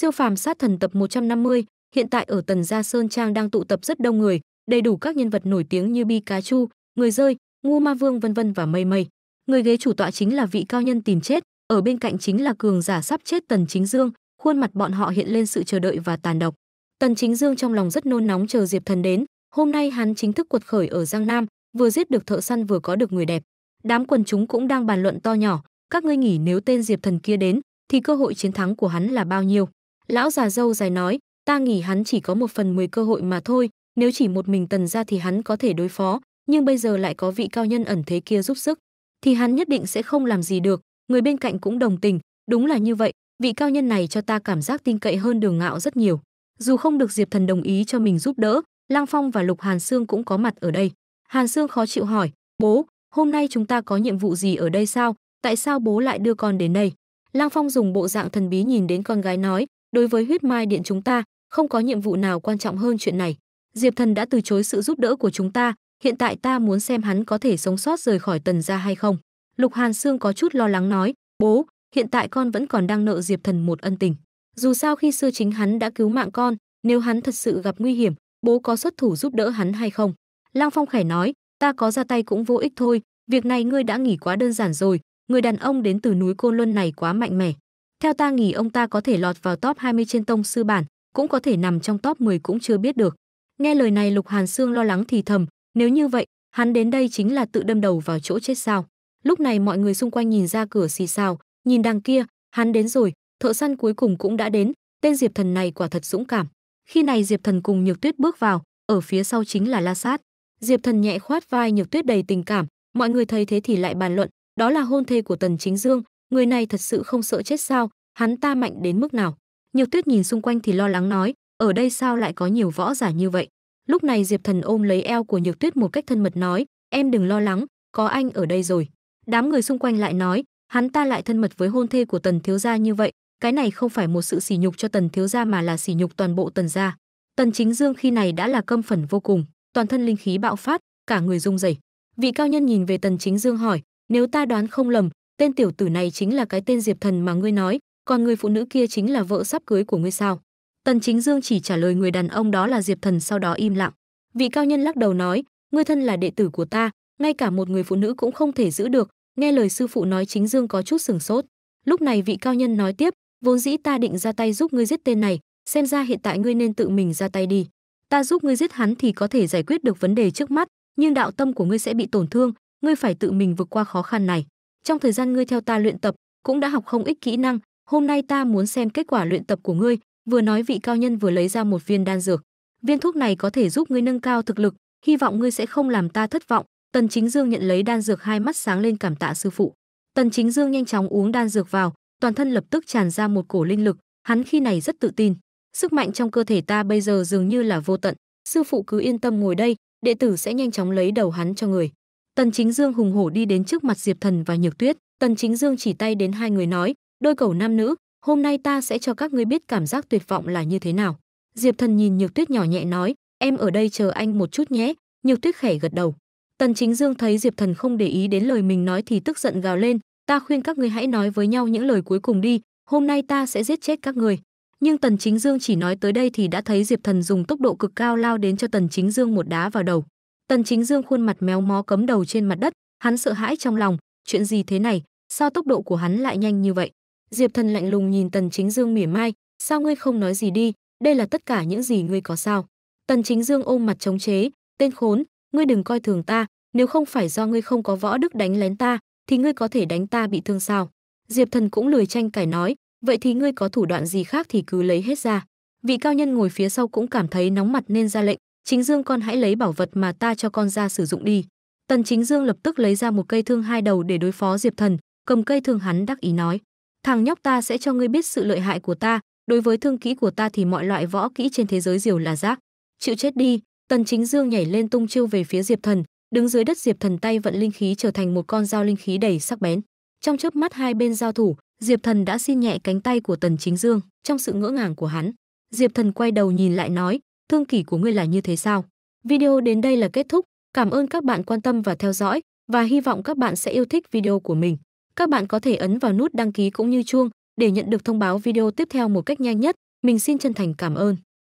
Siêu phàm sát thần tập 150, hiện tại ở Tần Gia Sơn Trang đang tụ tập rất đông người, đầy đủ các nhân vật nổi tiếng như Bi Cá Chu, Người Rơi, Ngu Ma Vương vân vân và mây mây. Người ghế chủ tọa chính là vị cao nhân tìm chết, ở bên cạnh chính là cường giả sắp chết Tần Chính Dương, khuôn mặt bọn họ hiện lên sự chờ đợi và tàn độc. Tần Chính Dương trong lòng rất nôn nóng chờ Diệp Thần đến, hôm nay hắn chính thức cuột khởi ở Giang Nam, vừa giết được thợ săn vừa có được người đẹp. Đám quần chúng cũng đang bàn luận to nhỏ, các ngươi nghĩ nếu tên Diệp Thần kia đến thì cơ hội chiến thắng của hắn là bao nhiêu? Lão già dâu dài nói, ta nghĩ hắn chỉ có một phần mười cơ hội mà thôi, nếu chỉ một mình tần ra thì hắn có thể đối phó, nhưng bây giờ lại có vị cao nhân ẩn thế kia giúp sức, thì hắn nhất định sẽ không làm gì được, người bên cạnh cũng đồng tình, đúng là như vậy, vị cao nhân này cho ta cảm giác tin cậy hơn đường ngạo rất nhiều. Dù không được Diệp Thần đồng ý cho mình giúp đỡ, Lang Phong và Lục Hàn Sương cũng có mặt ở đây. Hàn Sương khó chịu hỏi, bố, hôm nay chúng ta có nhiệm vụ gì ở đây sao? Tại sao bố lại đưa con đến đây? Lang Phong dùng bộ dạng thần bí nhìn đến con gái nói, đối với huyết mai điện chúng ta không có nhiệm vụ nào quan trọng hơn chuyện này diệp thần đã từ chối sự giúp đỡ của chúng ta hiện tại ta muốn xem hắn có thể sống sót rời khỏi tần gia hay không lục hàn sương có chút lo lắng nói bố hiện tại con vẫn còn đang nợ diệp thần một ân tình dù sao khi xưa chính hắn đã cứu mạng con nếu hắn thật sự gặp nguy hiểm bố có xuất thủ giúp đỡ hắn hay không lang phong khải nói ta có ra tay cũng vô ích thôi việc này ngươi đã nghỉ quá đơn giản rồi người đàn ông đến từ núi côn luân này quá mạnh mẽ theo ta nghĩ ông ta có thể lọt vào top 20 trên tông sư bản, cũng có thể nằm trong top 10 cũng chưa biết được. Nghe lời này Lục Hàn Sương lo lắng thì thầm, nếu như vậy, hắn đến đây chính là tự đâm đầu vào chỗ chết sao. Lúc này mọi người xung quanh nhìn ra cửa xì xào, nhìn đằng kia, hắn đến rồi, thợ săn cuối cùng cũng đã đến, tên Diệp Thần này quả thật dũng cảm. Khi này Diệp Thần cùng Nhược Tuyết bước vào, ở phía sau chính là La Sát. Diệp Thần nhẹ khoát vai Nhược Tuyết đầy tình cảm, mọi người thấy thế thì lại bàn luận, đó là hôn thê của Tần Chính Dương, người này thật sự không sợ chết sao, hắn ta mạnh đến mức nào. Nhược tuyết nhìn xung quanh thì lo lắng nói, ở đây sao lại có nhiều võ giả như vậy. Lúc này Diệp Thần ôm lấy eo của Nhược Tuyết một cách thân mật nói, em đừng lo lắng, có anh ở đây rồi. Đám người xung quanh lại nói, hắn ta lại thân mật với hôn thê của Tần Thiếu Gia như vậy, cái này không phải một sự sỉ nhục cho Tần Thiếu Gia mà là sỉ nhục toàn bộ Tần Gia. Tần Chính Dương khi này đã là câm phần vô cùng, toàn thân linh khí bạo phát, cả người rung rẩy. Vị cao nhân nhìn về Tần Chính Dương hỏi, nếu ta đoán không lầm, tên tiểu tử này chính là cái tên Diệp Thần mà ngươi nói, còn người phụ nữ kia chính là vợ sắp cưới của ngươi sao? Tần Chính Dương chỉ trả lời người đàn ông đó là Diệp Thần sau đó im lặng. Vị cao nhân lắc đầu nói, ngươi thân là đệ tử của ta, ngay cả một người phụ nữ cũng không thể giữ được, nghe lời sư phụ nói Chính Dương có chút sừng sốt. Lúc này vị cao nhân nói tiếp, vốn dĩ ta định ra tay giúp ngươi giết tên này, xem ra hiện tại ngươi nên tự mình ra tay đi. Ta giúp ngươi giết hắn thì có thể giải quyết được vấn đề trước mắt, nhưng đạo tâm của ngươi sẽ bị tổn thương, ngươi phải tự mình vượt qua khó khăn này trong thời gian ngươi theo ta luyện tập cũng đã học không ít kỹ năng hôm nay ta muốn xem kết quả luyện tập của ngươi vừa nói vị cao nhân vừa lấy ra một viên đan dược viên thuốc này có thể giúp ngươi nâng cao thực lực hy vọng ngươi sẽ không làm ta thất vọng tần chính dương nhận lấy đan dược hai mắt sáng lên cảm tạ sư phụ tần chính dương nhanh chóng uống đan dược vào toàn thân lập tức tràn ra một cổ linh lực hắn khi này rất tự tin sức mạnh trong cơ thể ta bây giờ dường như là vô tận sư phụ cứ yên tâm ngồi đây đệ tử sẽ nhanh chóng lấy đầu hắn cho người Tần Chính Dương hùng hổ đi đến trước mặt Diệp Thần và Nhược Tuyết, Tần Chính Dương chỉ tay đến hai người nói, đôi cầu nam nữ, hôm nay ta sẽ cho các ngươi biết cảm giác tuyệt vọng là như thế nào. Diệp Thần nhìn Nhược Tuyết nhỏ nhẹ nói, em ở đây chờ anh một chút nhé, Nhược Tuyết khẽ gật đầu. Tần Chính Dương thấy Diệp Thần không để ý đến lời mình nói thì tức giận gào lên, ta khuyên các ngươi hãy nói với nhau những lời cuối cùng đi, hôm nay ta sẽ giết chết các ngươi. Nhưng Tần Chính Dương chỉ nói tới đây thì đã thấy Diệp Thần dùng tốc độ cực cao lao đến cho Tần Chính Dương một đá vào đầu. Tần Chính Dương khuôn mặt méo mó cấm đầu trên mặt đất, hắn sợ hãi trong lòng, chuyện gì thế này, sao tốc độ của hắn lại nhanh như vậy? Diệp Thần lạnh lùng nhìn Tần Chính Dương mỉa mai, sao ngươi không nói gì đi, đây là tất cả những gì ngươi có sao? Tần Chính Dương ôm mặt chống chế, tên khốn, ngươi đừng coi thường ta, nếu không phải do ngươi không có võ đức đánh lén ta, thì ngươi có thể đánh ta bị thương sao? Diệp Thần cũng lười tranh cãi nói, vậy thì ngươi có thủ đoạn gì khác thì cứ lấy hết ra. Vị cao nhân ngồi phía sau cũng cảm thấy nóng mặt nên ra lệnh, Chính Dương con hãy lấy bảo vật mà ta cho con ra sử dụng đi. Tần Chính Dương lập tức lấy ra một cây thương hai đầu để đối phó Diệp Thần, cầm cây thương hắn đắc ý nói: "Thằng nhóc ta sẽ cho ngươi biết sự lợi hại của ta, đối với thương kỹ của ta thì mọi loại võ kỹ trên thế giới diều là rác. Chịu chết đi." Tần Chính Dương nhảy lên tung chiêu về phía Diệp Thần, đứng dưới đất Diệp Thần tay vận linh khí trở thành một con dao linh khí đầy sắc bén. Trong chớp mắt hai bên giao thủ, Diệp Thần đã xin nhẹ cánh tay của Tần Chính Dương, trong sự ngỡ ngàng của hắn. Diệp Thần quay đầu nhìn lại nói, thương kỷ của ngươi là như thế sao? Video đến đây là kết thúc, cảm ơn các bạn quan tâm và theo dõi và hy vọng các bạn sẽ yêu thích video của mình. Các bạn có thể ấn vào nút đăng ký cũng như chuông để nhận được thông báo video tiếp theo một cách nhanh nhất. Mình xin chân thành cảm ơn.